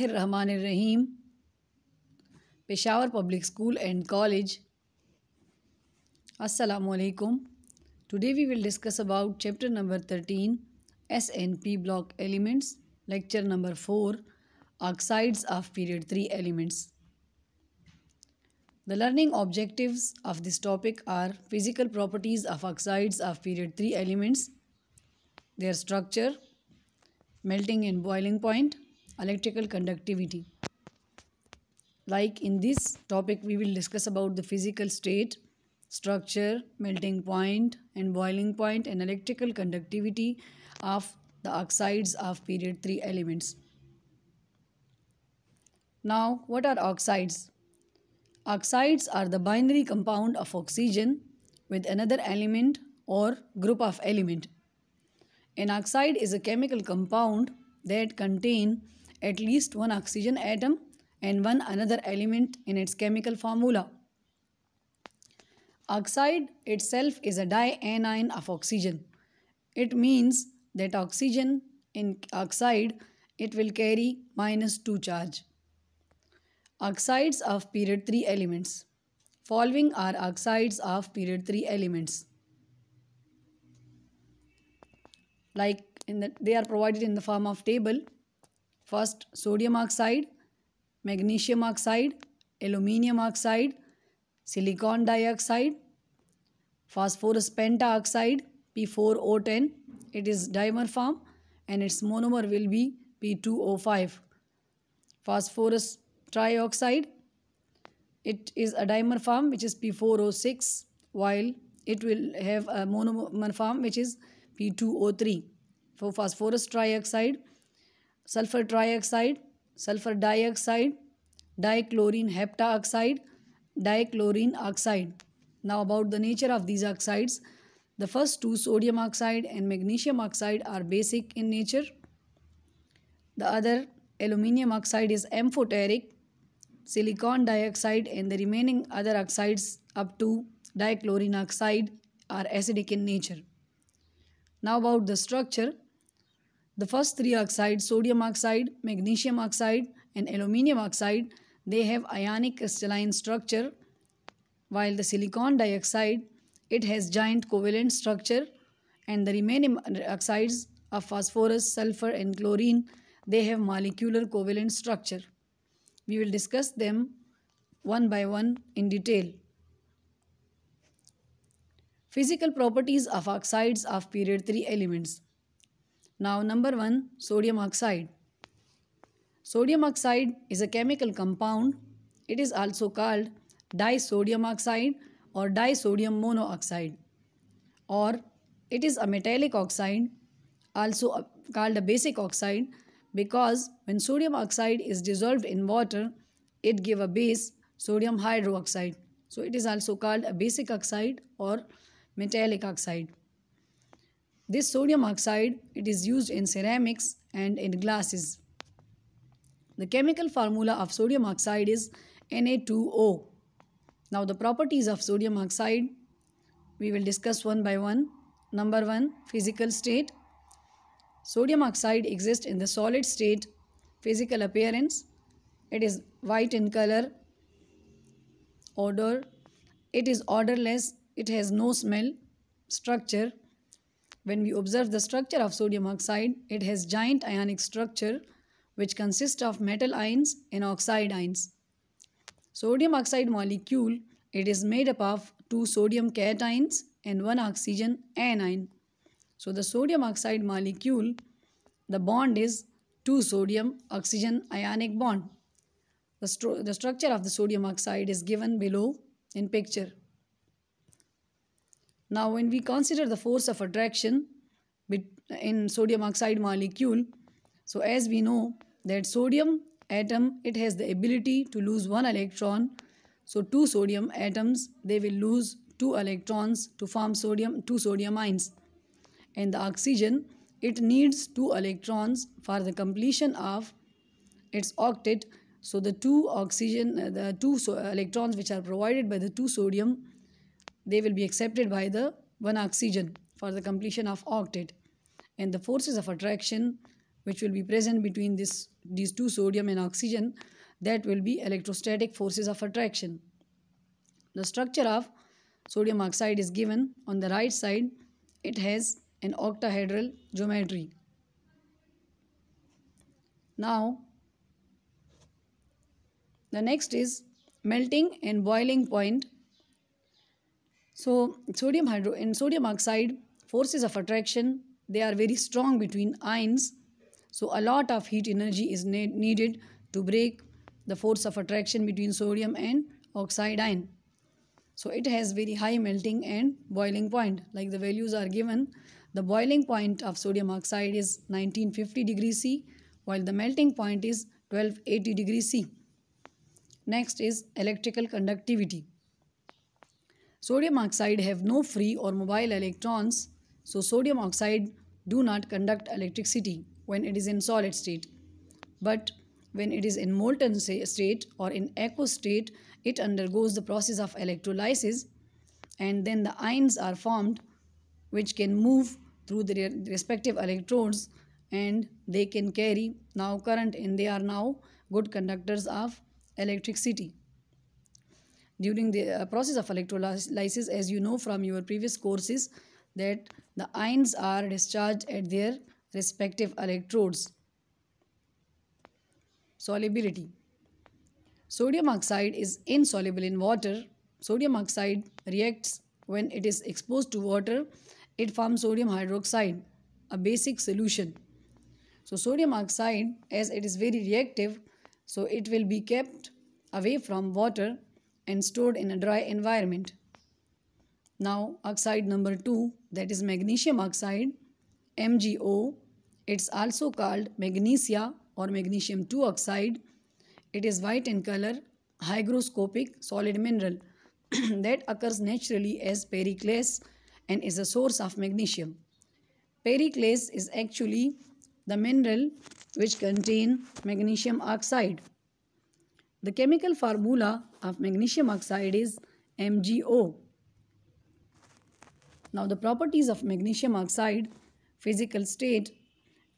बिस्मिल्लाहिर्रहमानिर्रहीम Peshawar Public school and college assalamu alaikum today we will discuss about chapter number 13 snp block elements lecture number 4 oxides of period 3 elements the learning objectives of this topic are physical properties of oxides of period 3 elements their structure melting and boiling point electrical conductivity like in this topic we will discuss about the physical state structure melting point and boiling point and electrical conductivity of the oxides of period 3 elements now what are oxides oxides are the binary compound of oxygen with another element or group of element an oxide is a chemical compound that contain at least one oxygen atom and one another element in its chemical formula. Oxide itself is a dianion of oxygen. It means that oxygen in oxide, it will carry minus 2 charge. Oxides of period 3 elements. Following are oxides of period 3 elements. Like in the, they are provided in the form of table First, sodium oxide, magnesium oxide, aluminium oxide, silicon dioxide, phosphorus pentaoxide, P4O10. It is dimer form and its monomer will be P2O5. Phosphorus trioxide, it is a dimer form which is P4O6 while it will have a monomer form which is P2O3. For phosphorus trioxide, sulfur trioxide, sulfur dioxide, dichlorine heptaoxide, dichlorine oxide. Now about the nature of these oxides. The first two sodium oxide and magnesium oxide are basic in nature. The other aluminium oxide is amphoteric, silicon dioxide and the remaining other oxides up to dichlorine oxide are acidic in nature. Now about the structure. The first three oxides, sodium oxide, magnesium oxide and aluminium oxide, they have ionic crystalline structure while the silicon dioxide, it has giant covalent structure and the remaining oxides of phosphorus, sulfur and chlorine, they have molecular covalent structure. We will discuss them one by one in detail. Physical properties of oxides of period 3 elements. Now number 1 sodium oxide. Sodium oxide is a chemical compound. It is also called disodium oxide or disodium monoxide or it is a metallic oxide also uh, called a basic oxide because when sodium oxide is dissolved in water it give a base sodium hydroxide so it is also called a basic oxide or metallic oxide this sodium oxide, it is used in ceramics and in glasses. The chemical formula of sodium oxide is Na2O. Now the properties of sodium oxide, we will discuss one by one. Number 1, physical state. Sodium oxide exists in the solid state. Physical appearance, it is white in color, odor, it is odorless, it has no smell, structure, when we observe the structure of sodium oxide, it has giant ionic structure which consists of metal ions and oxide ions. Sodium oxide molecule, it is made up of two sodium cations and one oxygen anion. So the sodium oxide molecule, the bond is two sodium oxygen ionic bond. The, the structure of the sodium oxide is given below in picture. Now, when we consider the force of attraction in sodium oxide molecule, so as we know that sodium atom, it has the ability to lose one electron. So, two sodium atoms, they will lose two electrons to form sodium two sodium ions. And the oxygen, it needs two electrons for the completion of its octet. So, the two oxygen, the two electrons which are provided by the two sodium they will be accepted by the one oxygen for the completion of octet and the forces of attraction which will be present between this these two sodium and oxygen that will be electrostatic forces of attraction the structure of sodium oxide is given on the right side it has an octahedral geometry now the next is melting and boiling point so sodium hydro in sodium oxide forces of attraction they are very strong between ions. So a lot of heat energy is ne needed to break the force of attraction between sodium and oxide ion. So it has very high melting and boiling point. Like the values are given, the boiling point of sodium oxide is 1950 degrees C while the melting point is 1280 degrees C. Next is electrical conductivity. Sodium oxide have no free or mobile electrons, so sodium oxide do not conduct electricity when it is in solid state. But when it is in molten state or in aqueous state, it undergoes the process of electrolysis and then the ions are formed which can move through the respective electrodes and they can carry now current and they are now good conductors of electricity during the uh, process of electrolysis as you know from your previous courses that the ions are discharged at their respective electrodes. Solubility. Sodium oxide is insoluble in water. Sodium oxide reacts when it is exposed to water. It forms sodium hydroxide, a basic solution. So sodium oxide as it is very reactive, so it will be kept away from water and stored in a dry environment. Now oxide number 2 that is magnesium oxide MgO it's also called magnesia or magnesium 2 oxide it is white in color hygroscopic solid mineral that occurs naturally as periclase and is a source of magnesium. Periclase is actually the mineral which contain magnesium oxide. The chemical formula of magnesium oxide is MgO. Now the properties of magnesium oxide, physical state,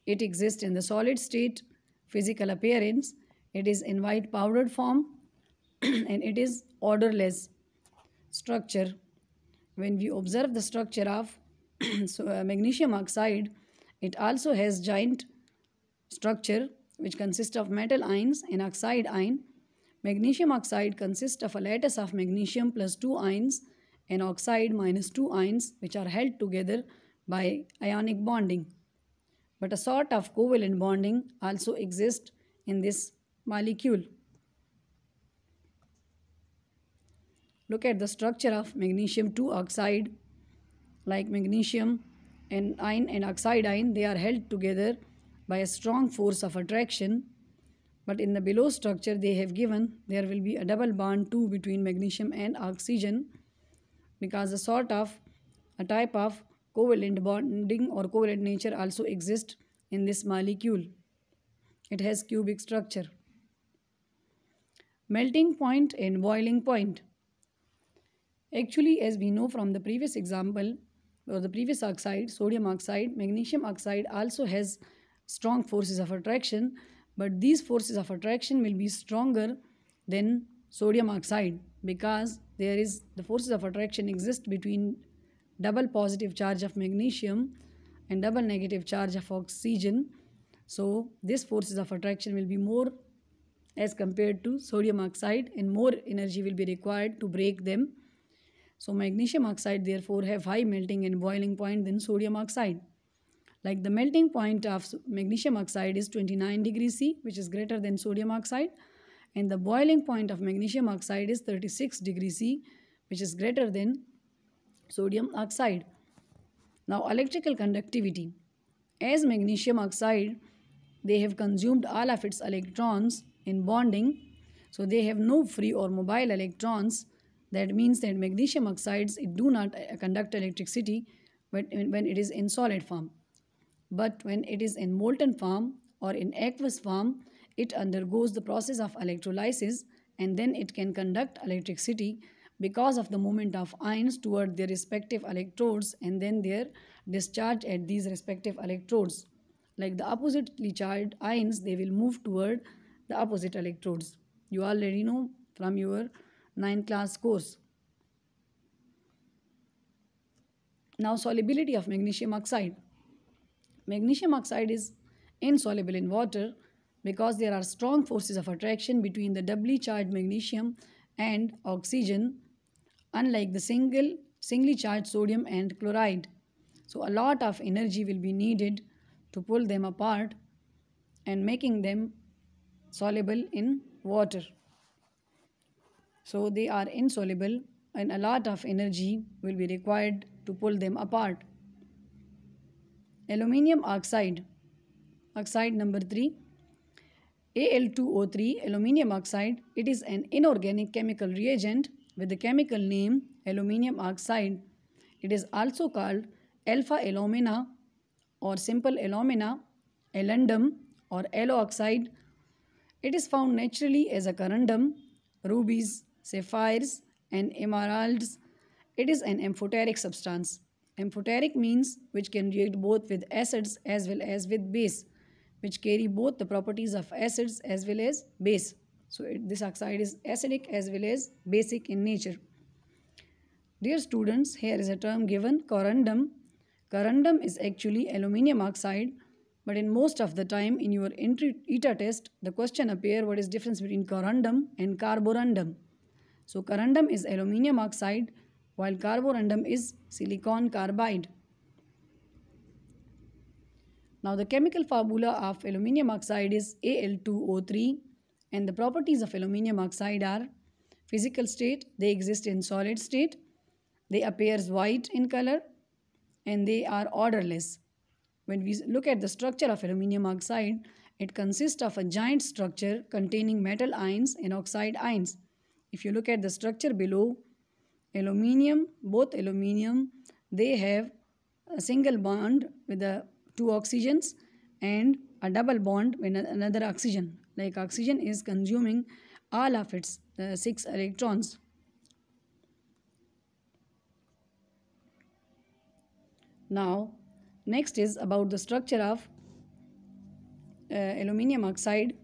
it exists in the solid state, physical appearance, it is in white powdered form and it is orderless structure. When we observe the structure of so, uh, magnesium oxide, it also has giant structure which consists of metal ions and oxide ion Magnesium oxide consists of a lattice of magnesium plus 2 ions and oxide minus 2 ions which are held together by ionic bonding. But a sort of covalent bonding also exists in this molecule. Look at the structure of magnesium 2 oxide like magnesium and ion and oxide ion they are held together by a strong force of attraction but in the below structure they have given, there will be a double bond too between magnesium and oxygen because a sort of a type of covalent bonding or covalent nature also exists in this molecule. It has cubic structure. Melting point and boiling point. Actually, as we know from the previous example or the previous oxide, sodium oxide, magnesium oxide also has strong forces of attraction but these forces of attraction will be stronger than sodium oxide because there is the forces of attraction exist between double positive charge of magnesium and double negative charge of oxygen so these forces of attraction will be more as compared to sodium oxide and more energy will be required to break them so magnesium oxide therefore have high melting and boiling point than sodium oxide like the melting point of magnesium oxide is 29 degrees C, which is greater than sodium oxide. And the boiling point of magnesium oxide is 36 degrees C, which is greater than sodium oxide. Now electrical conductivity. As magnesium oxide, they have consumed all of its electrons in bonding. So they have no free or mobile electrons. That means that magnesium oxides do not uh, conduct electricity but uh, when it is in solid form but when it is in molten form or in aqueous form, it undergoes the process of electrolysis and then it can conduct electricity because of the movement of ions toward their respective electrodes and then their discharge at these respective electrodes. Like the oppositely charged ions, they will move toward the opposite electrodes. You already know from your 9th class course. Now solubility of magnesium oxide. Magnesium oxide is insoluble in water because there are strong forces of attraction between the doubly charged magnesium and oxygen unlike the single singly charged sodium and chloride. So a lot of energy will be needed to pull them apart and making them soluble in water. So they are insoluble and a lot of energy will be required to pull them apart aluminium oxide oxide number 3 Al2O3 aluminium oxide it is an inorganic chemical reagent with the chemical name aluminium oxide it is also called alpha alumina or simple alumina alundum or alo oxide it is found naturally as a corundum rubies sapphires and emeralds it is an amphoteric substance Amphoteric means which can react both with acids as well as with base, which carry both the properties of acids as well as base. So it, this oxide is acidic as well as basic in nature. Dear students, here is a term given corundum. Corundum is actually aluminium oxide, but in most of the time in your entry ETA test, the question appear what is difference between corundum and carborundum. So corundum is aluminium oxide while carborundum is silicon carbide. Now the chemical formula of aluminium oxide is Al2O3 and the properties of aluminium oxide are physical state, they exist in solid state, they appear white in color and they are orderless. When we look at the structure of aluminium oxide, it consists of a giant structure containing metal ions and oxide ions. If you look at the structure below, Aluminium, both aluminium, they have a single bond with the two oxygens and a double bond with another oxygen. Like oxygen is consuming all of its uh, six electrons. Now, next is about the structure of uh, aluminium oxide.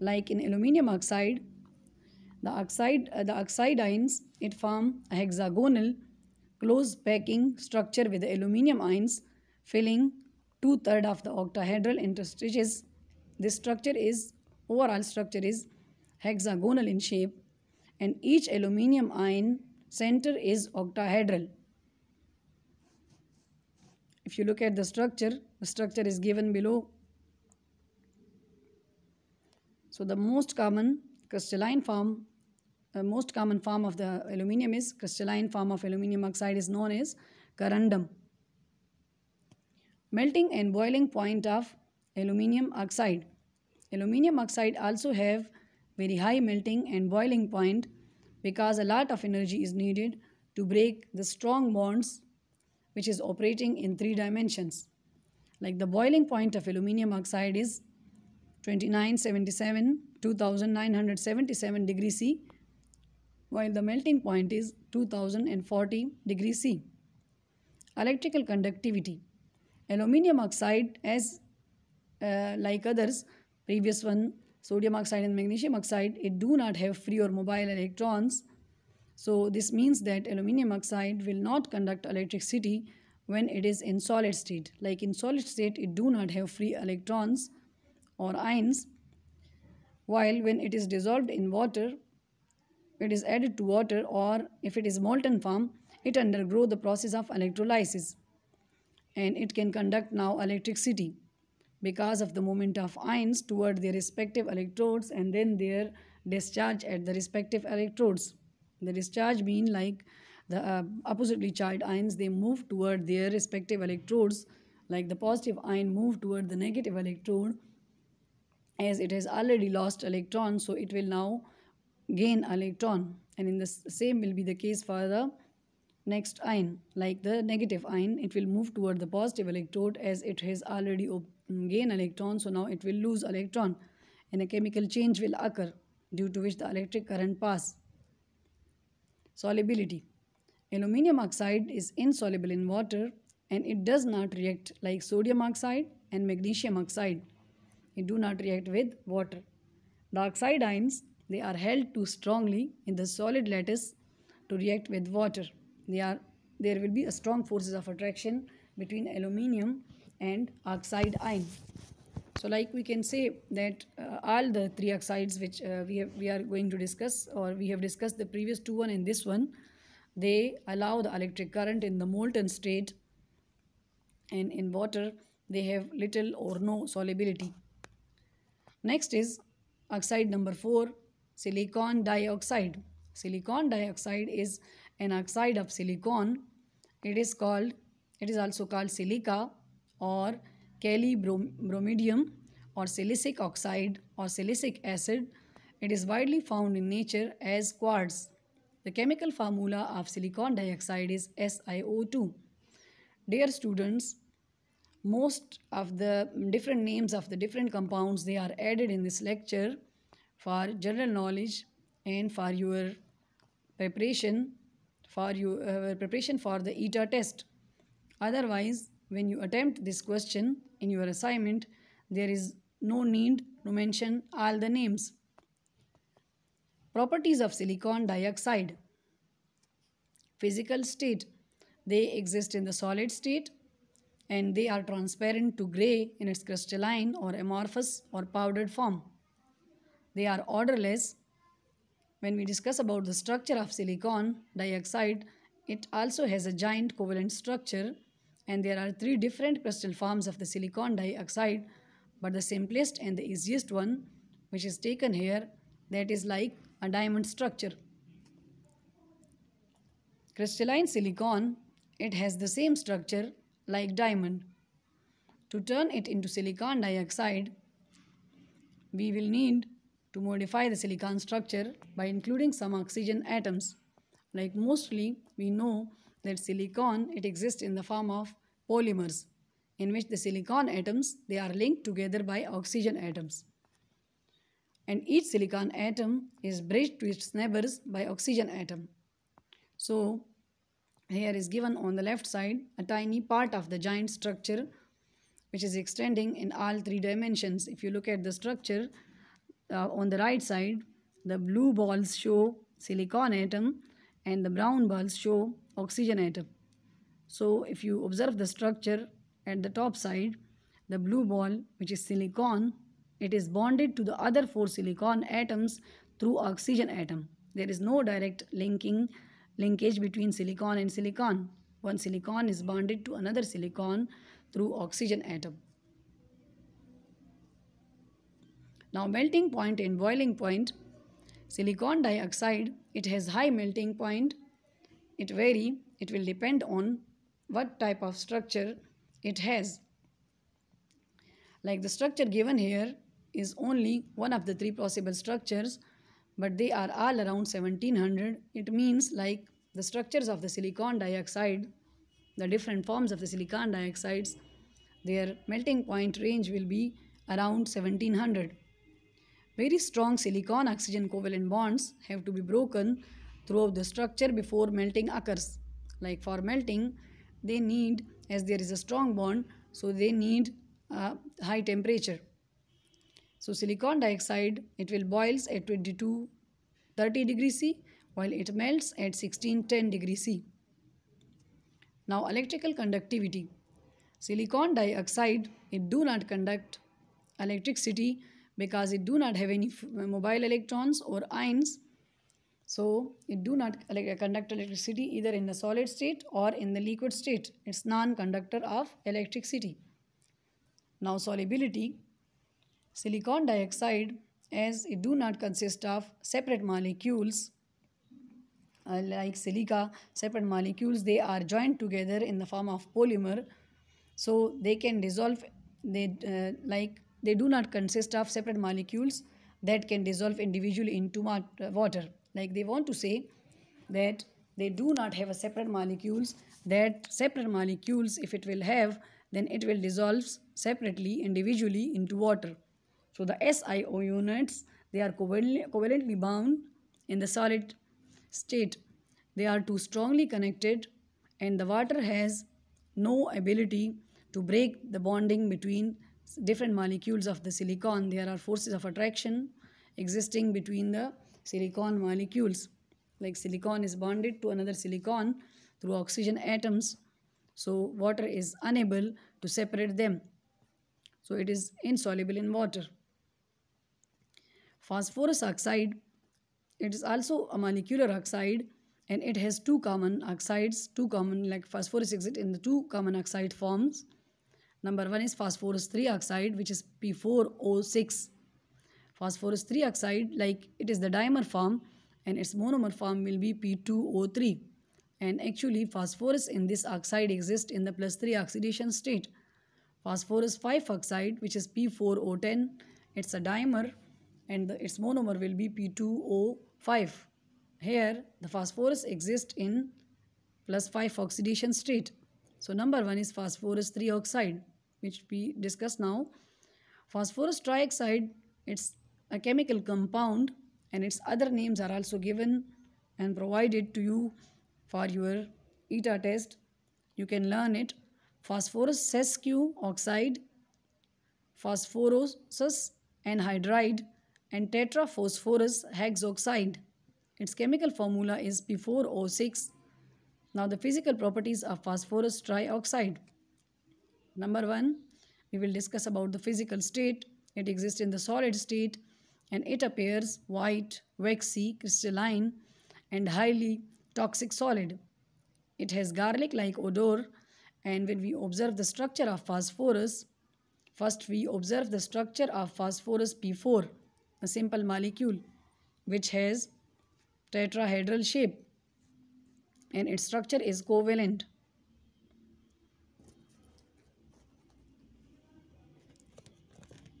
Like in aluminium oxide, the, oxide, uh, the ions, it form a hexagonal close packing structure with the aluminium ions filling two-thirds of the octahedral interstices. This structure is, overall structure is hexagonal in shape and each aluminium ion center is octahedral. If you look at the structure, the structure is given below. So the most common crystalline form uh, most common form of the aluminium is crystalline form of aluminium oxide is known as corundum. Melting and boiling point of aluminium oxide. Aluminium oxide also have very high melting and boiling point because a lot of energy is needed to break the strong bonds which is operating in three dimensions. Like the boiling point of aluminium oxide is 2977 2977 degrees C while the melting point is 2040 degrees C. Electrical conductivity. Aluminium oxide as uh, like others, previous one sodium oxide and magnesium oxide, it do not have free or mobile electrons. So this means that aluminium oxide will not conduct electricity when it is in solid state. Like in solid state, it do not have free electrons or ions. While when it is dissolved in water, it is added to water or if it is molten form, it undergo the process of electrolysis and it can conduct now electricity because of the movement of ions toward their respective electrodes and then their discharge at the respective electrodes. The discharge mean like the uh, oppositely charged ions, they move toward their respective electrodes like the positive ion move toward the negative electrode as it has already lost electrons so it will now gain electron and in the same will be the case for the next ion like the negative ion it will move toward the positive electrode as it has already gained electron so now it will lose electron and a chemical change will occur due to which the electric current pass solubility aluminium oxide is insoluble in water and it does not react like sodium oxide and magnesium oxide it do not react with water the oxide ions they are held too strongly in the solid lattice to react with water. They are, there will be a strong forces of attraction between aluminium and oxide ion. So like we can say that uh, all the three oxides which uh, we, have, we are going to discuss or we have discussed the previous two one and this one, they allow the electric current in the molten state and in water they have little or no solubility. Next is oxide number 4 silicon dioxide. Silicon dioxide is an oxide of silicon. It is called, it is also called silica or calibromidium or silicic oxide or silicic acid. It is widely found in nature as quartz. The chemical formula of silicon dioxide is SiO2. Dear students, most of the different names of the different compounds they are added in this lecture for general knowledge and for your preparation for your uh, preparation for the ETA test. Otherwise, when you attempt this question in your assignment, there is no need to mention all the names. Properties of silicon dioxide. Physical state. They exist in the solid state and they are transparent to grey in its crystalline or amorphous or powdered form. They are orderless. When we discuss about the structure of silicon dioxide, it also has a giant covalent structure and there are three different crystal forms of the silicon dioxide but the simplest and the easiest one which is taken here that is like a diamond structure. Crystalline silicon, it has the same structure like diamond. To turn it into silicon dioxide, we will need to modify the silicon structure by including some oxygen atoms. Like mostly we know that silicon it exists in the form of polymers in which the silicon atoms they are linked together by oxygen atoms. And each silicon atom is bridged to its neighbors by oxygen atom. So here is given on the left side a tiny part of the giant structure which is extending in all three dimensions. If you look at the structure, uh, on the right side, the blue balls show silicon atom and the brown balls show oxygen atom. So if you observe the structure at the top side, the blue ball which is silicon, it is bonded to the other four silicon atoms through oxygen atom. There is no direct linking linkage between silicon and silicon. One silicon is bonded to another silicon through oxygen atom. Now melting point and boiling point. Silicon dioxide, it has high melting point. It vary, it will depend on what type of structure it has. Like the structure given here is only one of the three possible structures but they are all around 1700. It means like the structures of the silicon dioxide, the different forms of the silicon dioxides, their melting point range will be around 1700. Very strong silicon oxygen covalent bonds have to be broken throughout the structure before melting occurs. Like for melting, they need, as there is a strong bond, so they need a uh, high temperature. So silicon dioxide, it will boils at 22, 30 degree C while it melts at 16, 10 degree C. Now electrical conductivity. Silicon dioxide, it do not conduct electricity because it do not have any mobile electrons or ions so it do not conduct electricity either in the solid state or in the liquid state it's non-conductor of electricity now solubility silicon dioxide as it do not consist of separate molecules uh, like silica separate molecules they are joined together in the form of polymer so they can dissolve they uh, like they do not consist of separate molecules that can dissolve individually into water. Like they want to say that they do not have a separate molecules that separate molecules if it will have then it will dissolve separately individually into water. So the SiO units they are covalently bound in the solid state. They are too strongly connected and the water has no ability to break the bonding between different molecules of the silicon there are forces of attraction existing between the silicon molecules like silicon is bonded to another silicon through oxygen atoms so water is unable to separate them so it is insoluble in water phosphorus oxide it is also a molecular oxide and it has two common oxides two common like phosphorus exit in the two common oxide forms Number one is phosphorus 3 oxide which is P4O6. Phosphorus 3 oxide like it is the dimer form and its monomer form will be P2O3. And actually phosphorus in this oxide exists in the plus 3 oxidation state. Phosphorus 5 oxide which is P4O10. It's a dimer and the, its monomer will be P2O5. Here the phosphorus exists in plus 5 oxidation state. So number 1 is phosphorus 3 oxide which we discuss now. Phosphorus trioxide, it's a chemical compound and its other names are also given and provided to you for your ETA test. You can learn it. Phosphorus sescu oxide, phosphorus anhydride and tetraphosphorus hexoxide. Its chemical formula is P4O6. Now the physical properties of phosphorus trioxide. Number one, we will discuss about the physical state. It exists in the solid state and it appears white, waxy, crystalline and highly toxic solid. It has garlic-like odor and when we observe the structure of phosphorus, first we observe the structure of phosphorus P4, a simple molecule which has tetrahedral shape and its structure is covalent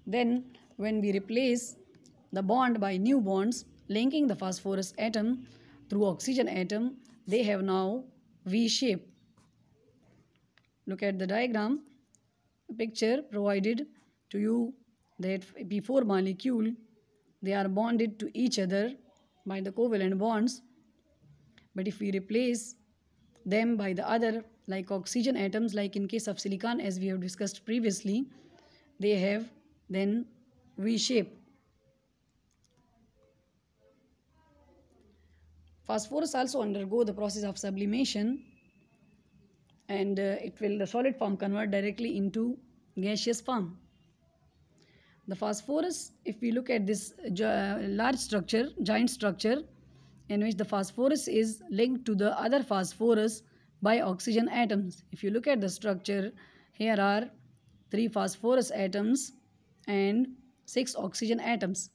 Then when we replace the bond by new bonds linking the phosphorus atom through oxygen atom, they have now V shape. Look at the diagram, picture provided to you that P4 molecule, they are bonded to each other by the covalent bonds. But if we replace them by the other like oxygen atoms like in case of silicon as we have discussed previously, they have then V shape. Phosphorus also undergo the process of sublimation and uh, it will the solid form convert directly into gaseous form. The phosphorus, if we look at this uh, uh, large structure, giant structure, in which the phosphorus is linked to the other phosphorus by oxygen atoms. If you look at the structure, here are three phosphorus atoms and 6 oxygen atoms.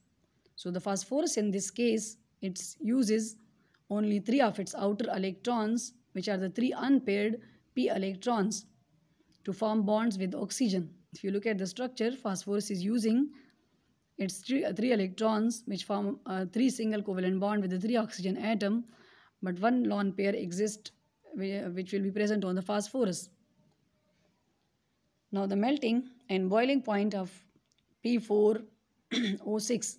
So the phosphorus in this case, it uses only 3 of its outer electrons which are the 3 unpaired p electrons to form bonds with oxygen. If you look at the structure, phosphorus is using its three, uh, three electrons which form uh, three single covalent bond with the three oxygen atom but one lone pair exists which will be present on the phosphorus. Now the melting and boiling point of P4O6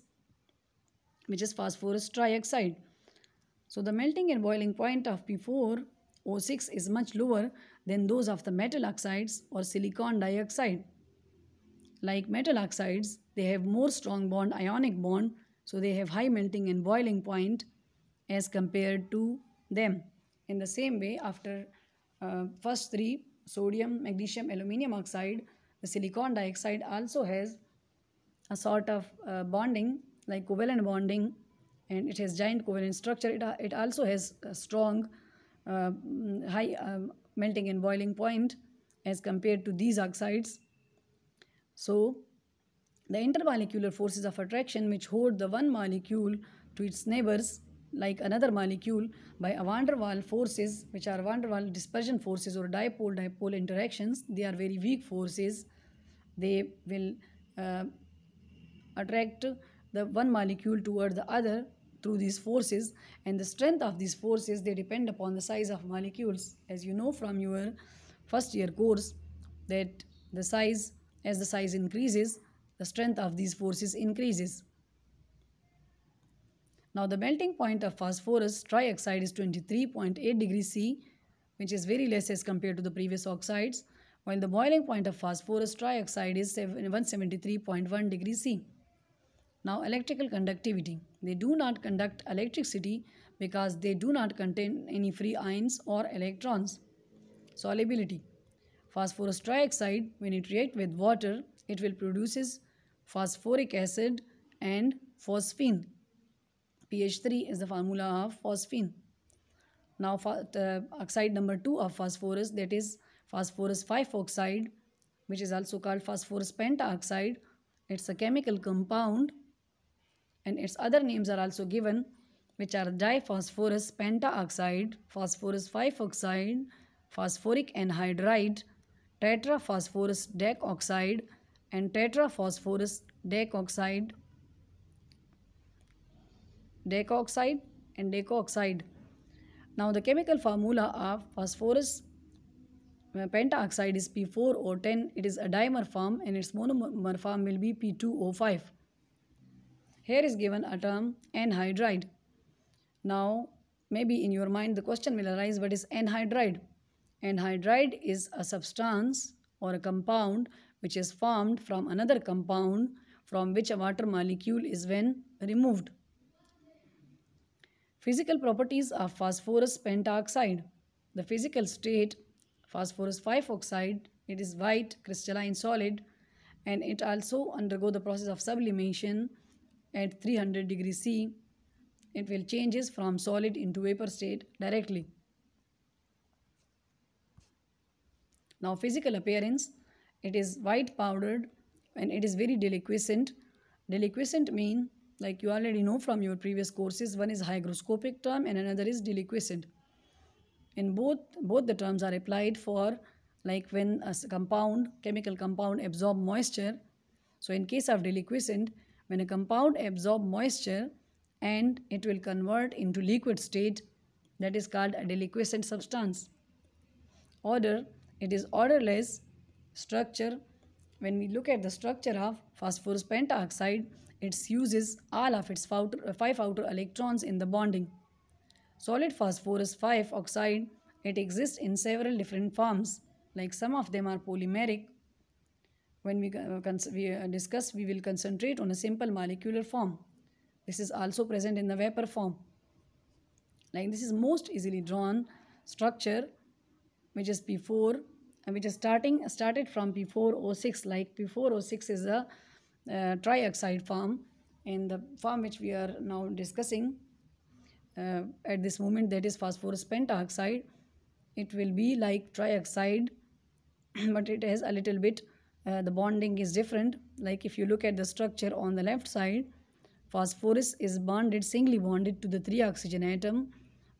which is phosphorus trioxide. So the melting and boiling point of P4O6 is much lower than those of the metal oxides or silicon dioxide. Like metal oxides, they have more strong bond, ionic bond, so they have high melting and boiling point as compared to them. In the same way, after uh, first three, sodium, magnesium, aluminium oxide, the silicon dioxide also has a sort of uh, bonding like covalent bonding and it has giant covalent structure it, it also has a strong uh, mm, high um, melting and boiling point as compared to these oxides so the intermolecular forces of attraction which hold the one molecule to its neighbors like another molecule by van der Waals forces which are van der Waals dispersion forces or dipole-dipole interactions. They are very weak forces. They will uh, attract the one molecule toward the other through these forces and the strength of these forces they depend upon the size of molecules as you know from your first year course that the size as the size increases the strength of these forces increases now the melting point of phosphorus trioxide is 23.8 degrees C which is very less as compared to the previous oxides while the boiling point of phosphorus trioxide is 173.1 degrees C now electrical conductivity. They do not conduct electricity because they do not contain any free ions or electrons. Solubility. Phosphorus trioxide when it reacts with water it will produces phosphoric acid and phosphine. pH 3 is the formula of phosphine. Now oxide number 2 of phosphorus that is phosphorus 5 oxide which is also called phosphorus pentoxide. It's a chemical compound and its other names are also given which are diphosphorus pentaoxide, phosphorus 5-oxide, phosphoric anhydride, tetraphosphorus decoxide and tetraphosphorus decoxide, decoxide and decoxide. Now the chemical formula of phosphorus uh, pentaoxide is P4O10. It is a dimer form and its monomer form will be P2O5. Here is given a term anhydride. Now, maybe in your mind the question will arise what is anhydride? Anhydride is a substance or a compound which is formed from another compound from which a water molecule is when removed. Physical properties of phosphorus pentoxide. The physical state phosphorus 5 oxide, it is white crystalline solid and it also undergo the process of sublimation at 300 degree C, it will changes from solid into vapor state directly. Now physical appearance, it is white powdered and it is very deliquescent. Deliquescent mean like you already know from your previous courses, one is hygroscopic term and another is deliquescent. In both, both the terms are applied for like when a compound, chemical compound absorb moisture. So in case of deliquescent, when a compound absorbs moisture and it will convert into liquid state that is called a deliquescent substance. Order, it is odorless structure. When we look at the structure of phosphorus pentoxide, it uses all of its five outer electrons in the bonding. Solid phosphorus 5 oxide, it exists in several different forms, like some of them are polymeric when we, we uh, discuss, we will concentrate on a simple molecular form. This is also present in the vapor form. Like this is most easily drawn structure which is P4 and which is starting started from P4O6 like P4O6 is a uh, trioxide form and the form which we are now discussing uh, at this moment that is phosphorus pentoxide it will be like trioxide but it has a little bit uh, the bonding is different. Like if you look at the structure on the left side, phosphorus is bonded, singly bonded to the three oxygen atom.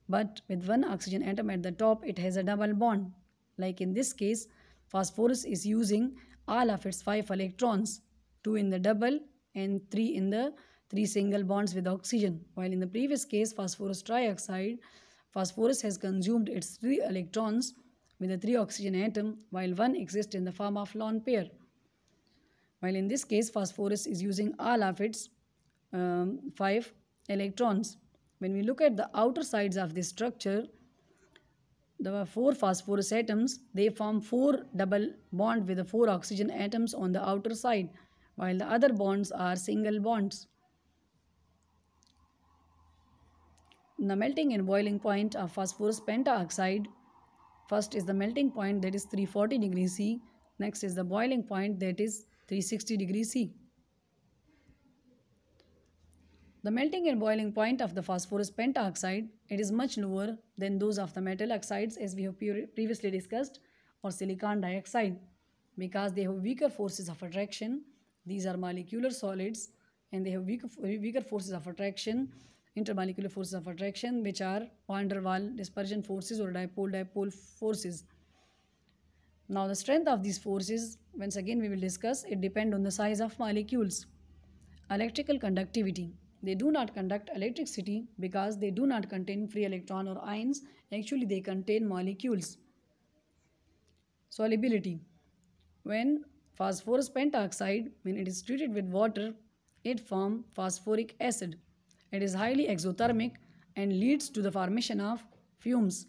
But with one oxygen atom at the top, it has a double bond. Like in this case, phosphorus is using all of its five electrons, two in the double and three in the three single bonds with oxygen. While in the previous case, phosphorus trioxide, phosphorus has consumed its three electrons with a 3 oxygen atom while 1 exists in the form of lone pair. While in this case phosphorus is using all of its um, 5 electrons. When we look at the outer sides of this structure, there are 4 phosphorus atoms, they form 4 double bond with the 4 oxygen atoms on the outer side while the other bonds are single bonds. The melting and boiling point of phosphorus pentoxide. First is the melting point that is 340 degrees C. Next is the boiling point that is 360 degrees C. The melting and boiling point of the phosphorus pentoxide it is much lower than those of the metal oxides as we have previously discussed or silicon dioxide because they have weaker forces of attraction. These are molecular solids and they have weaker, weaker forces of attraction intermolecular forces of attraction which are van der Waal dispersion forces or dipole-dipole forces. Now the strength of these forces, once again we will discuss, it depend on the size of molecules. Electrical conductivity. They do not conduct electricity because they do not contain free electron or ions. Actually they contain molecules. Solubility. When phosphorus pentoxide, when it is treated with water, it form phosphoric acid. It is highly exothermic and leads to the formation of fumes.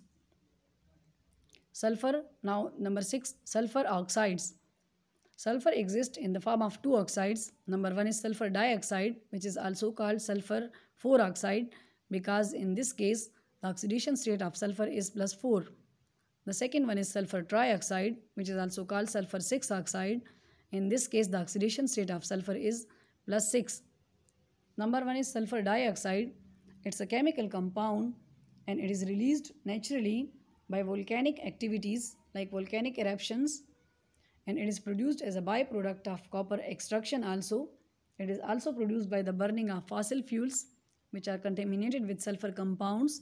Sulfur, now number 6, sulfur oxides. Sulfur exists in the form of two oxides. Number 1 is sulfur dioxide which is also called sulfur 4 oxide because in this case the oxidation state of sulfur is plus 4. The second one is sulfur trioxide which is also called sulfur 6 oxide. In this case the oxidation state of sulfur is plus 6. Number one is sulfur dioxide. It's a chemical compound and it is released naturally by volcanic activities like volcanic eruptions and it is produced as a byproduct of copper extraction also. It is also produced by the burning of fossil fuels which are contaminated with sulfur compounds.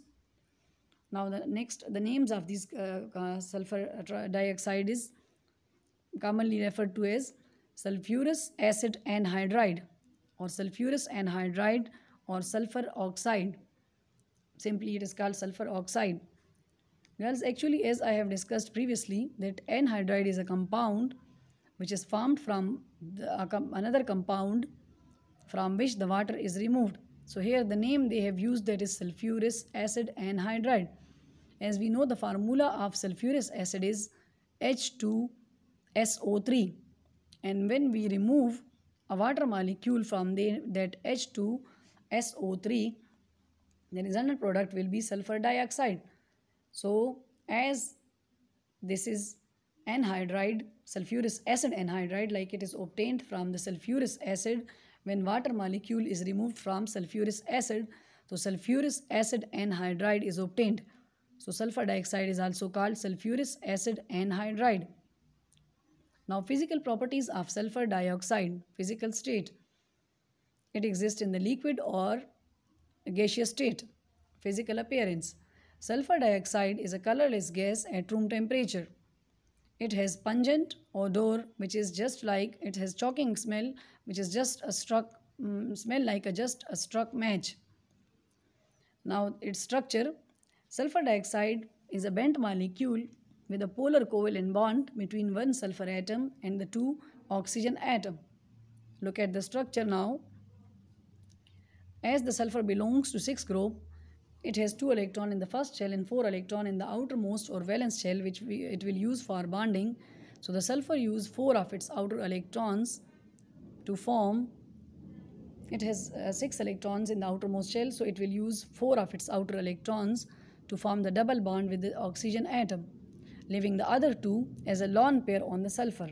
Now the next, the names of these uh, uh sulfur dioxide is commonly referred to as sulfurous acid anhydride or sulfurous anhydride or sulfur oxide simply it is called sulfur oxide girls actually as i have discussed previously that anhydride is a compound which is formed from the, com another compound from which the water is removed so here the name they have used that is sulfurous acid anhydride as we know the formula of sulfurous acid is H2SO3 and when we remove a water molecule from the, that H2SO3 the resultant product will be sulfur dioxide. So as this is anhydride, sulfuric acid anhydride like it is obtained from the sulfuric acid when water molecule is removed from sulfuric acid, so sulfuric acid anhydride is obtained. So sulfur dioxide is also called sulfuric acid anhydride. Now physical properties of sulfur dioxide, physical state, it exists in the liquid or gaseous state, physical appearance. Sulfur dioxide is a colorless gas at room temperature. It has pungent odor which is just like, it has choking smell which is just a struck, um, smell like a just a struck match. Now its structure, sulfur dioxide is a bent molecule with a polar covalent bond between one sulfur atom and the two oxygen atom. Look at the structure now. As the sulfur belongs to six group, it has 2 electron in the first shell and 4 electron in the outermost or valence shell which we, it will use for bonding. So the sulfur uses 4 of its outer electrons to form it has uh, 6 electrons in the outermost shell so it will use 4 of its outer electrons to form the double bond with the oxygen atom leaving the other two as a lone pair on the sulfur.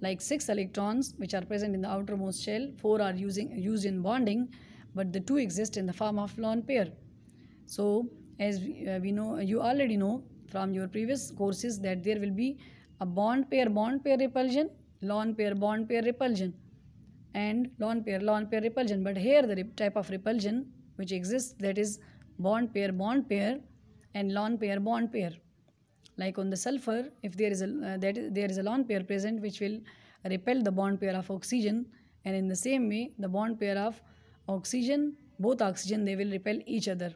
Like 6 electrons, which are present in the outermost shell, 4 are using, used in bonding, but the 2 exist in the form of lone pair. So, as we, uh, we know, you already know from your previous courses that there will be a bond pair bond pair repulsion, lone pair bond pair repulsion, and lone pair lone pair repulsion. But here the type of repulsion which exists that is bond pair bond pair and lone pair bond pair like on the sulfur if there is a uh, that is, there is a lone pair present which will repel the bond pair of oxygen and in the same way the bond pair of oxygen both oxygen they will repel each other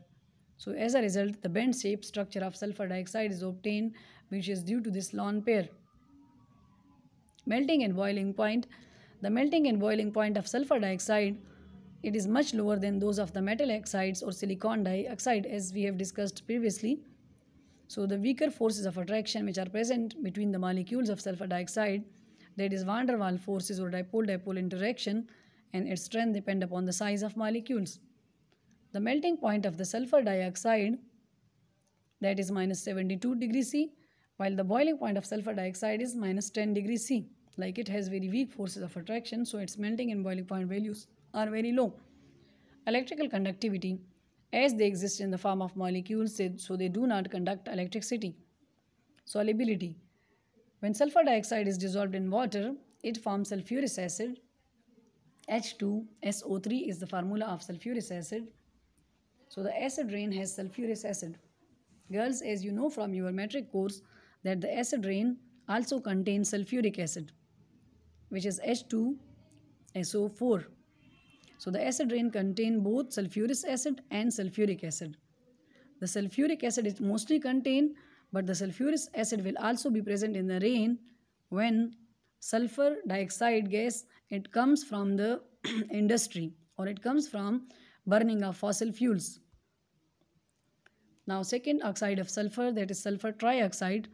so as a result the bend shape structure of sulfur dioxide is obtained which is due to this lone pair melting and boiling point the melting and boiling point of sulfur dioxide it is much lower than those of the metal oxides or silicon dioxide as we have discussed previously so the weaker forces of attraction which are present between the molecules of sulfur dioxide, that is van der Waals forces or dipole-dipole interaction and its strength depend upon the size of molecules. The melting point of the sulfur dioxide that is minus 72 degree C while the boiling point of sulfur dioxide is minus 10 degree C. Like it has very weak forces of attraction so its melting and boiling point values are very low. Electrical conductivity as they exist in the form of molecules, so they do not conduct electricity. Solubility. When sulfur dioxide is dissolved in water, it forms sulfuric acid. H2SO3 is the formula of sulfuric acid. So the acid rain has sulfuric acid. Girls, as you know from your metric course, that the acid rain also contains sulfuric acid, which is H2SO4. So the acid rain contain both sulfuric acid and sulfuric acid. The sulfuric acid is mostly contained but the sulfuric acid will also be present in the rain when sulfur dioxide gas it comes from the industry or it comes from burning of fossil fuels. Now second oxide of sulfur that is sulfur trioxide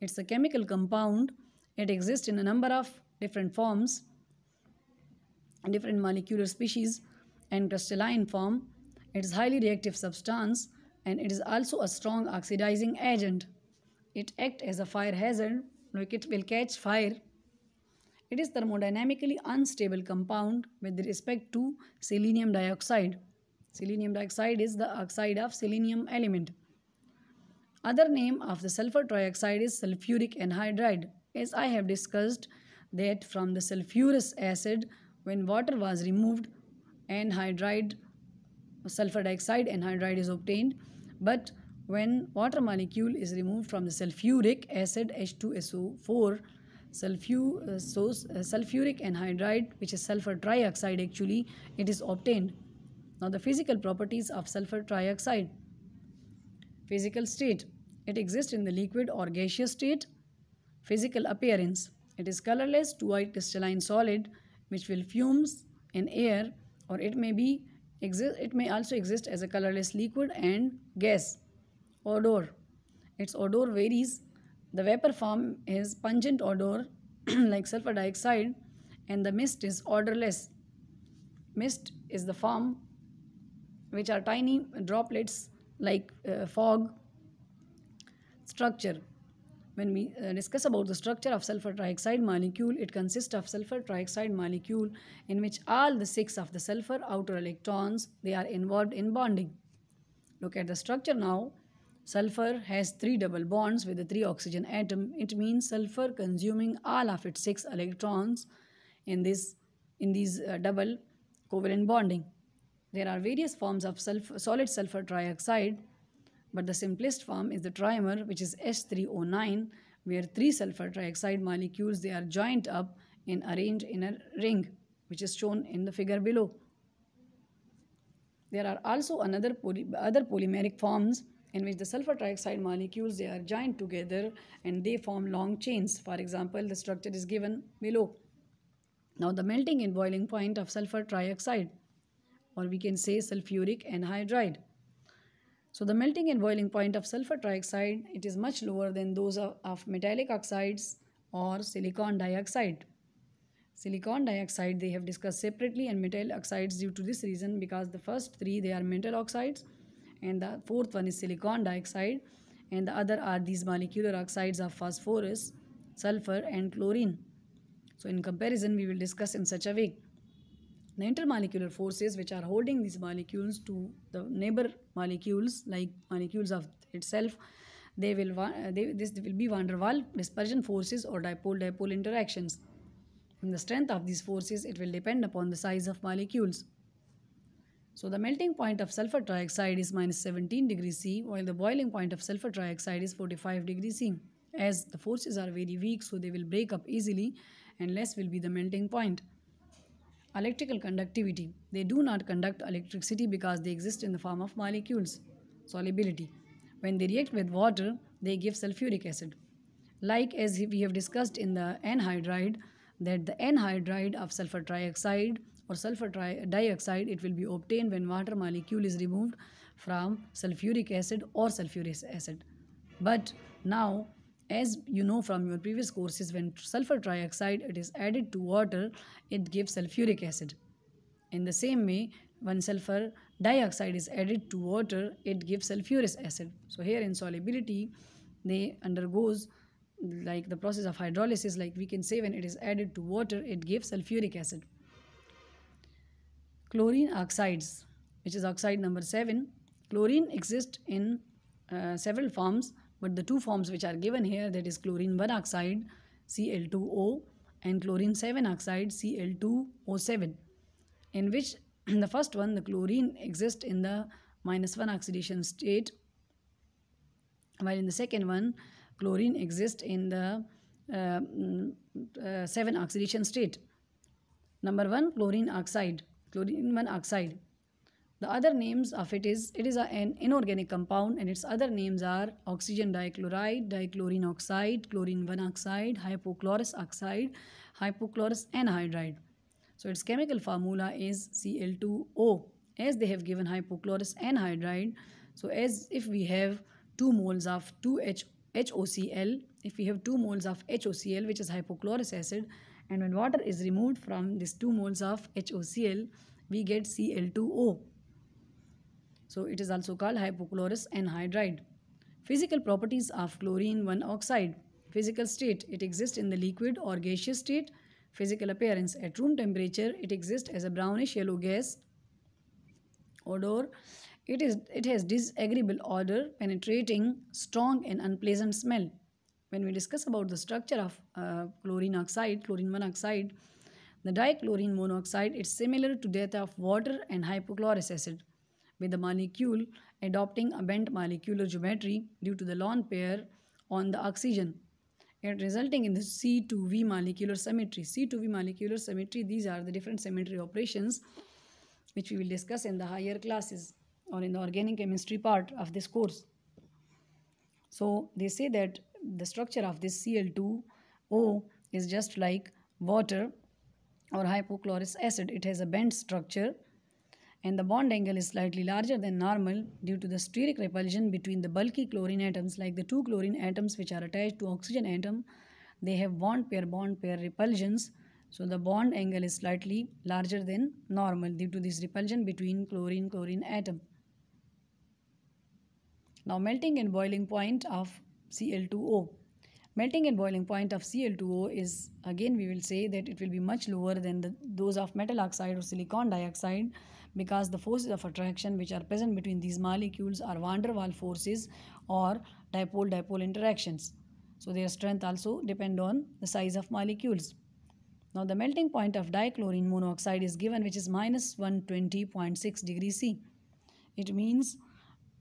it's a chemical compound it exists in a number of different forms different molecular species and crystalline form. It is highly reactive substance and it is also a strong oxidizing agent. It acts as a fire hazard, like it will catch fire. It is thermodynamically unstable compound with respect to selenium dioxide. Selenium dioxide is the oxide of selenium element. Other name of the sulfur trioxide is sulfuric anhydride. As I have discussed that from the sulfurous acid when water was removed, anhydride sulfur dioxide anhydride is obtained. But when water molecule is removed from the sulfuric acid H2SO4, sulfur, uh, so, uh, sulfuric anhydride which is sulfur trioxide actually, it is obtained. Now the physical properties of sulfur trioxide. Physical state. It exists in the liquid or gaseous state. Physical appearance. It is colorless, to white crystalline solid which will fumes in air or it may be exist it may also exist as a colorless liquid and gas odor its odor varies the vapor form is pungent odor like sulfur dioxide and the mist is odorless mist is the form which are tiny droplets like uh, fog structure when we uh, discuss about the structure of sulfur trioxide molecule, it consists of sulfur trioxide molecule in which all the six of the sulfur outer electrons, they are involved in bonding. Look at the structure now. Sulfur has three double bonds with the three oxygen atom. It means sulfur consuming all of its six electrons in this in these uh, double covalent bonding. There are various forms of sulfur, solid sulfur trioxide but the simplest form is the trimer, which is H3O9, where three sulfur trioxide molecules, they are joined up and arranged in a ring, which is shown in the figure below. There are also another poly other polymeric forms in which the sulfur trioxide molecules, they are joined together and they form long chains. For example, the structure is given below. Now, the melting and boiling point of sulfur trioxide, or we can say sulfuric anhydride so the melting and boiling point of sulfur trioxide, it is much lower than those of, of metallic oxides or silicon dioxide. Silicon dioxide they have discussed separately and metal oxides due to this reason because the first three they are metal oxides and the fourth one is silicon dioxide and the other are these molecular oxides of phosphorus, sulfur and chlorine. So in comparison we will discuss in such a way the intermolecular forces which are holding these molecules to the neighbor molecules like molecules of itself they will they, this will be van der waal dispersion forces or dipole dipole interactions and the strength of these forces it will depend upon the size of molecules so the melting point of sulfur trioxide is minus 17 degrees C while the boiling point of sulfur trioxide is 45 degrees C as the forces are very weak so they will break up easily and less will be the melting point Electrical conductivity. They do not conduct electricity because they exist in the form of molecules. Solubility. When they react with water, they give sulfuric acid. Like as we have discussed in the anhydride, that the anhydride of sulfur trioxide or sulfur dioxide, it will be obtained when water molecule is removed from sulfuric acid or sulfuric acid. But now as you know from your previous courses when sulfur trioxide it is added to water it gives sulfuric acid in the same way when sulfur dioxide is added to water it gives sulfuric acid so here in solubility they undergoes like the process of hydrolysis like we can say when it is added to water it gives sulfuric acid chlorine oxides which is oxide number 7 chlorine exists in uh, several forms but the two forms which are given here that is chlorine 1 oxide Cl2O and chlorine 7 oxide Cl2O7 in which in the first one the chlorine exists in the minus 1 oxidation state while in the second one chlorine exists in the uh, mm, uh, 7 oxidation state number 1 chlorine oxide chlorine 1 oxide the other names of it is it is a, an inorganic compound and its other names are oxygen dichloride, dichlorine oxide, chlorine monoxide, hypochlorous oxide, hypochlorous anhydride. So its chemical formula is Cl2O as they have given hypochlorous anhydride. So as if we have 2 moles of 2H HOCl, if we have 2 moles of HOCl which is hypochlorous acid and when water is removed from this 2 moles of HOCl, we get Cl2O so it is also called hypochlorous anhydride. Physical properties of chlorine 1 oxide. Physical state, it exists in the liquid or gaseous state. Physical appearance, at room temperature, it exists as a brownish yellow gas. Odor, it, is, it has disagreeable odor, penetrating, strong and unpleasant smell. When we discuss about the structure of uh, chlorine oxide, chlorine monoxide, the dichlorine monoxide is similar to that of water and hypochlorous acid with the molecule adopting a bent molecular geometry due to the lone pair on the oxygen and resulting in the C2V molecular symmetry. C2V molecular symmetry, these are the different symmetry operations which we will discuss in the higher classes or in the organic chemistry part of this course. So they say that the structure of this Cl2O is just like water or hypochlorous acid. It has a bent structure and the bond angle is slightly larger than normal due to the steric repulsion between the bulky chlorine atoms like the two chlorine atoms which are attached to oxygen atom. They have bond pair bond pair repulsions. So the bond angle is slightly larger than normal due to this repulsion between chlorine chlorine atom. Now melting and boiling point of Cl2O. Melting and boiling point of Cl2O is again we will say that it will be much lower than the, those of metal oxide or silicon dioxide because the forces of attraction which are present between these molecules are van der Waals forces or dipole-dipole interactions. So their strength also depend on the size of molecules. Now the melting point of dichlorine monoxide is given which is minus 120.6 degree C. It means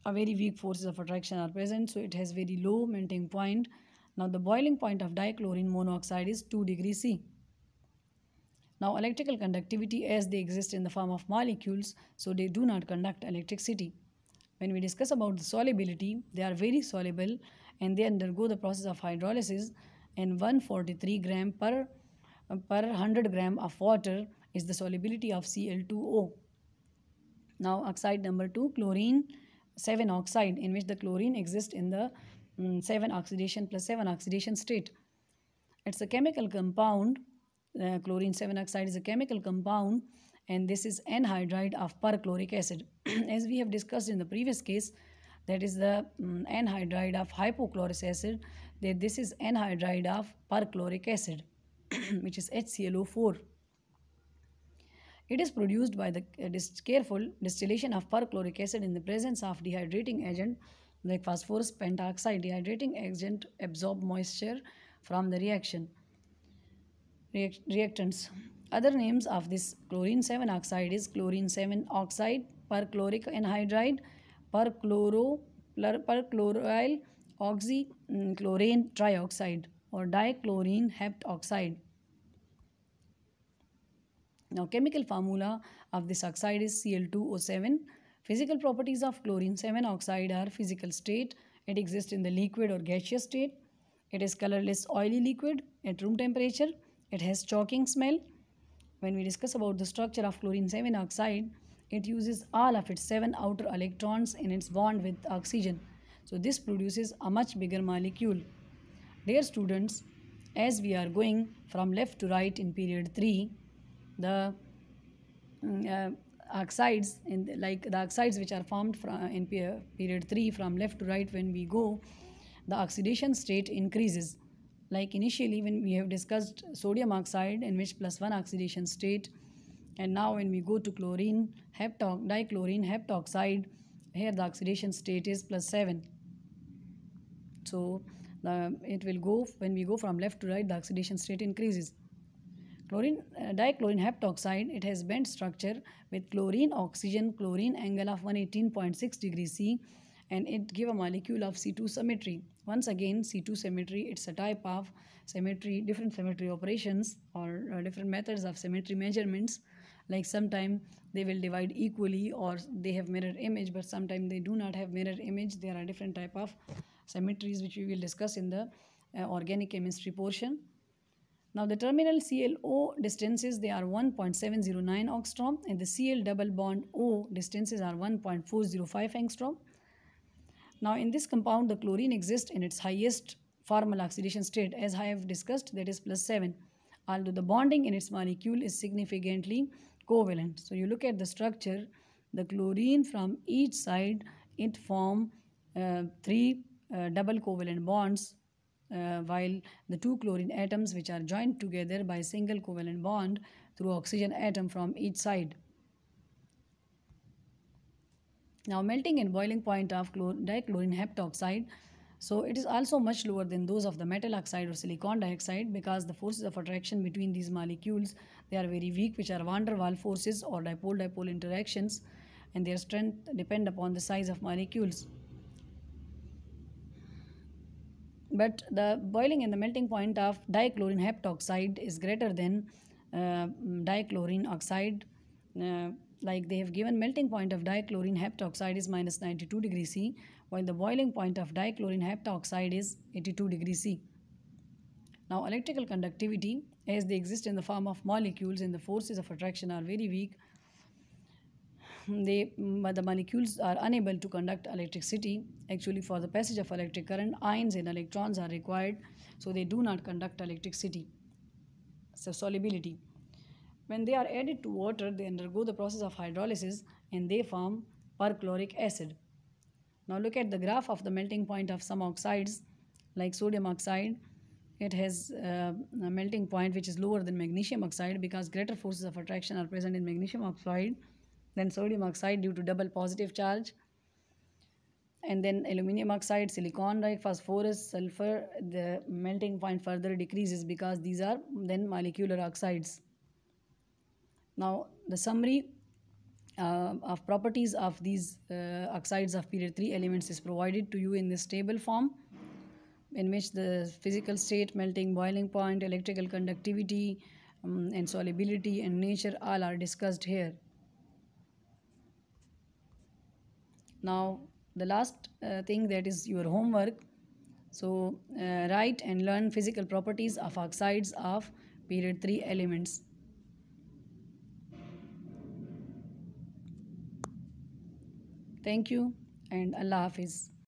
a very weak forces of attraction are present so it has very low melting point. Now the boiling point of dichlorine monoxide is 2 degree C. Now electrical conductivity as they exist in the form of molecules so they do not conduct electricity. When we discuss about the solubility they are very soluble and they undergo the process of hydrolysis and 143 gram per per 100 gram of water is the solubility of Cl2O. Now oxide number 2 chlorine 7 oxide in which the chlorine exists in the um, 7 oxidation plus 7 oxidation state. It's a chemical compound uh, chlorine 7 oxide is a chemical compound and this is anhydride of perchloric acid as we have discussed in the previous case that is the um, anhydride of hypochlorous acid that this is anhydride of perchloric acid which is HClO4 it is produced by the uh, dis careful distillation of perchloric acid in the presence of dehydrating agent like phosphorus pentoxide dehydrating agent absorb moisture from the reaction react reactants. Other names of this chlorine 7 oxide is chlorine 7 oxide, perchloric anhydride, perchloro, perchloryl mm, chlorine trioxide or dichlorine heptoxide. Now chemical formula of this oxide is Cl2O7. Physical properties of chlorine 7 oxide are physical state. It exists in the liquid or gaseous state. It is colorless oily liquid at room temperature. It has choking smell. When we discuss about the structure of chlorine 7 oxide, it uses all of its 7 outer electrons in its bond with oxygen. So this produces a much bigger molecule. Dear students, as we are going from left to right in period 3, the mm, uh, oxides in the, like the oxides which are formed from in period 3 from left to right when we go the oxidation state increases like initially when we have discussed sodium oxide in which plus 1 oxidation state and now when we go to chlorine heptoc dichlorine heptoxide here the oxidation state is plus 7 so uh, it will go when we go from left to right the oxidation state increases chlorine uh, dichlorine heptoxide it has bent structure with chlorine oxygen chlorine angle of 118.6 degrees c and it give a molecule of C2 symmetry. Once again C2 symmetry it's a type of symmetry different symmetry operations or uh, different methods of symmetry measurements like sometime they will divide equally or they have mirror image but sometimes they do not have mirror image there are different type of symmetries which we will discuss in the uh, organic chemistry portion. Now the terminal CLO distances they are 1.709 angstrom and the CL double bond O distances are 1.405 angstrom. Now in this compound the chlorine exists in its highest formal oxidation state as I have discussed that is plus 7 although the bonding in its molecule is significantly covalent. So you look at the structure the chlorine from each side it form uh, three uh, double covalent bonds uh, while the two chlorine atoms which are joined together by single covalent bond through oxygen atom from each side now melting and boiling point of dichlorine heptoxide so it is also much lower than those of the metal oxide or silicon dioxide because the forces of attraction between these molecules they are very weak which are van der Waals forces or dipole-dipole interactions and their strength depend upon the size of molecules. But the boiling and the melting point of dichlorine heptoxide is greater than uh, dichlorine oxide uh, like they have given melting point of dichlorine heptoxide is minus 92 degree C while the boiling point of dichlorine heptoxide is 82 degree C. Now electrical conductivity as they exist in the form of molecules and the forces of attraction are very weak. They, mm, the molecules are unable to conduct electricity. Actually for the passage of electric current ions and electrons are required so they do not conduct electricity. So solubility. When they are added to water, they undergo the process of hydrolysis and they form perchloric acid. Now look at the graph of the melting point of some oxides like sodium oxide. It has uh, a melting point which is lower than magnesium oxide because greater forces of attraction are present in magnesium oxide than sodium oxide due to double positive charge. And then aluminium oxide, silicon dioxide, phosphorus, sulfur, the melting point further decreases because these are then molecular oxides. Now, the summary uh, of properties of these uh, oxides of period 3 elements is provided to you in this table form in which the physical state, melting, boiling point, electrical conductivity um, and solubility and nature all are discussed here. Now the last uh, thing that is your homework. So uh, write and learn physical properties of oxides of period 3 elements. Thank you and Allah Hafiz.